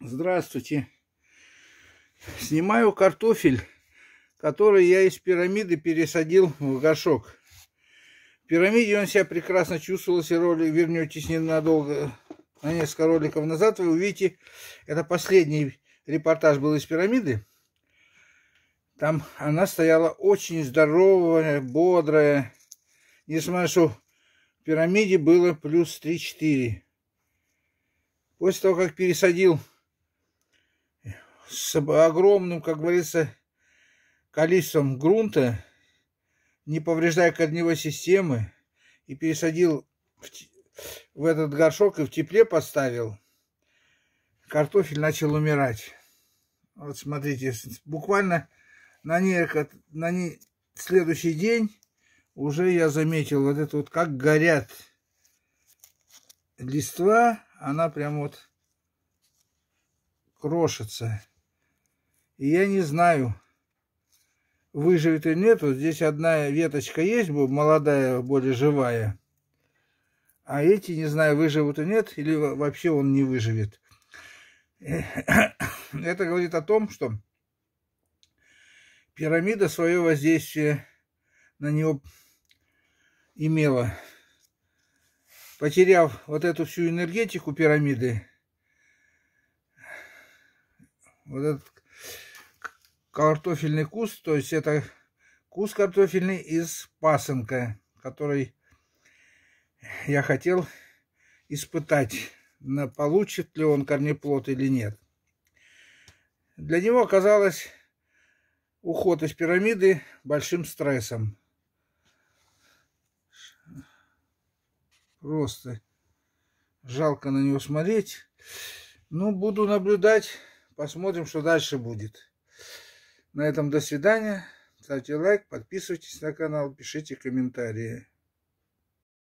Здравствуйте. Снимаю картофель, который я из пирамиды пересадил в горшок. В пирамиде он себя прекрасно чувствовал. Если ролик вернетесь ненадолго, на несколько роликов назад, вы увидите, это последний репортаж был из пирамиды. Там она стояла очень здоровая, бодрая. Несмотря на что в пирамиде было плюс 3-4. После того, как пересадил с огромным, как говорится, количеством грунта, не повреждая корневой системы, и пересадил в, в этот горшок и в тепле поставил, картофель начал умирать. Вот смотрите, буквально на, не, на не, следующий день уже я заметил вот это вот, как горят листва, она прям вот крошится. И я не знаю, выживет или нет. Вот здесь одна веточка есть, молодая, более живая. А эти, не знаю, выживут или нет, или вообще он не выживет. Это говорит о том, что пирамида свое воздействие на него имела. Потеряв вот эту всю энергетику пирамиды, вот этот картофельный куст, то есть это куст картофельный из пасынка, который я хотел испытать, на получит ли он корнеплод или нет. Для него оказалось уход из пирамиды большим стрессом. Просто жалко на него смотреть. Ну, буду наблюдать, посмотрим, что дальше будет. На этом до свидания. Ставьте лайк, подписывайтесь на канал, пишите комментарии.